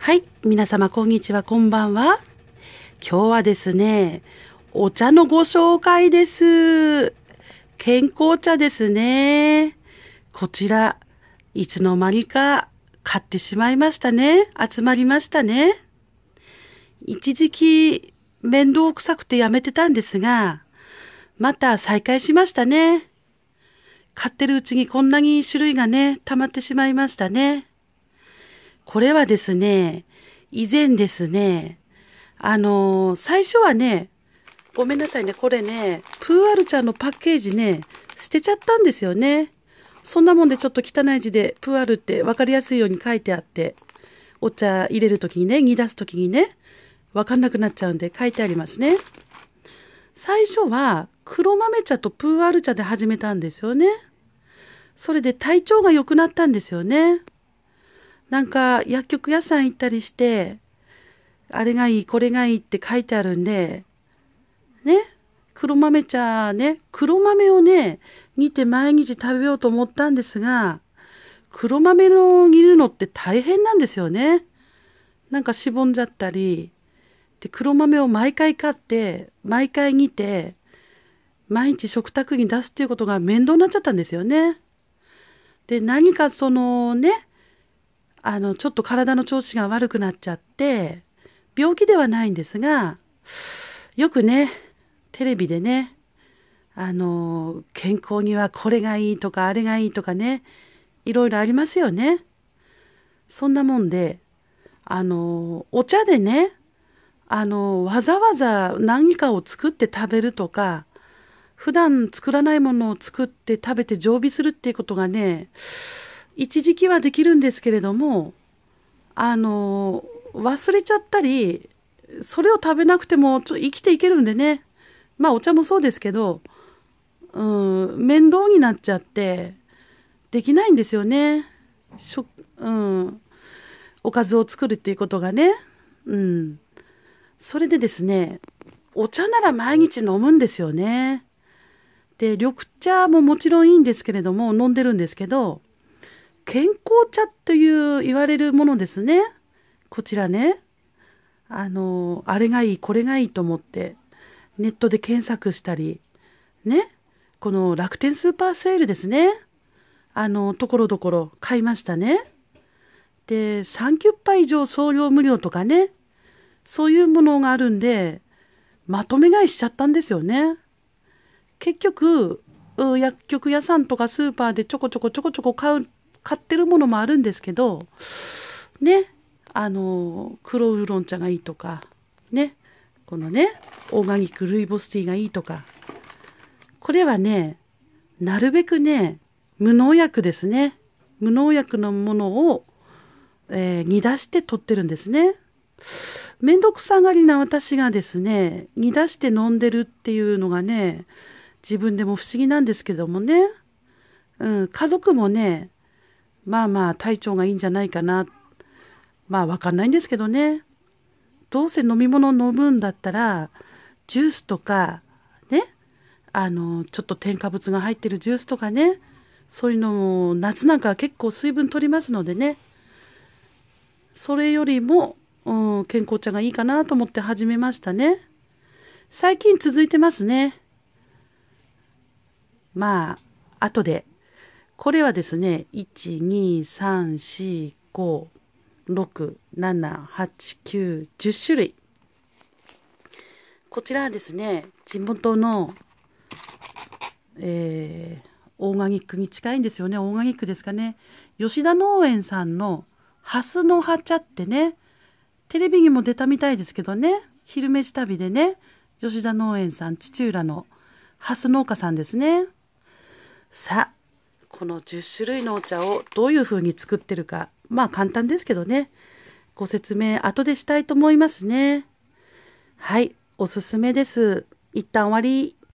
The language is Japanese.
はい、皆様こんにちは、こんばんは。今日はですね、お茶のご紹介です。健康茶ですね。こちら、いつの間にか買ってしまいましたね。集まりましたね。一時期、面倒くさくてやめてたんですが、また再開しましたね。買ってるうちにこんなに種類がね、溜まってしまいましたね。これはですね、以前ですね、あのー、最初はね、ごめんなさいね、これね、プーアルちゃんのパッケージね、捨てちゃったんですよね。そんなもんでちょっと汚い字で、プーアルって分かりやすいように書いてあって、お茶入れるときにね、煮出すときにね、分かんなくなっちゃうんで書いてありますね。最初は黒豆茶とプーアル茶で始めたんですよね。それで体調が良くなったんですよね。なんか薬局屋さん行ったりして、あれがいい、これがいいって書いてあるんで、ね、黒豆茶ね、黒豆をね、煮て毎日食べようと思ったんですが、黒豆の煮るのって大変なんですよね。なんかしぼんじゃったり、で、黒豆を毎回買って、毎回煮て、毎日食卓に出すっていうことが面倒になっちゃったんですよね。で、何かそのね、あの、ちょっと体の調子が悪くなっちゃって、病気ではないんですが、よくね、テレビでね、あの、健康にはこれがいいとか、あれがいいとかね、いろいろありますよね。そんなもんで、あの、お茶でね、あの、わざわざ何かを作って食べるとか、普段作らないものを作って食べて常備するっていうことがね、一時期はできるんですけれどもあの忘れちゃったりそれを食べなくてもちょ生きていけるんでねまあお茶もそうですけど、うん、面倒になっちゃってできないんですよねしょ、うん、おかずを作るっていうことがね。うん、それでですねお茶なら毎日飲むんですよね。で緑茶ももちろんいいんですけれども飲んでるんですけど健康茶という言われるものですね。こちらね。あの、あれがいい、これがいいと思って、ネットで検索したり、ね。この楽天スーパーセールですね。あの、ところどころ買いましたね。で、3 0杯以上送料無料とかね。そういうものがあるんで、まとめ買いしちゃったんですよね。結局、薬局屋さんとかスーパーでちょこちょこちょこちょこ買う買ってるものもあるんですけど、ね、あの、黒ウーロン茶がいいとか、ね、このね、オーガニックルイボスティーがいいとか、これはね、なるべくね、無農薬ですね。無農薬のものを、えー、煮出して取ってるんですね。めんどくさがりな私がですね、煮出して飲んでるっていうのがね、自分でも不思議なんですけどもね、うん、家族もね、まあまあ体調がいいんじゃないかなまあわかんないんですけどねどうせ飲み物飲むんだったらジュースとかねあのちょっと添加物が入ってるジュースとかねそういうのも夏なんかは結構水分取りますのでねそれよりも、うん、健康茶がいいかなと思って始めましたね最近続いてますねまあ後でこれはですね12345678910種類こちらはですね地元の、えー、オーガニックに近いんですよねオーガニックですかね吉田農園さんのハスの葉茶ってねテレビにも出たみたいですけどね昼飯旅でね吉田農園さん土浦のハス農家さんですねさあこの10種類のお茶をどういうふうに作ってるかまあ簡単ですけどねご説明後でしたいと思いますねはいおすすめです一旦終わり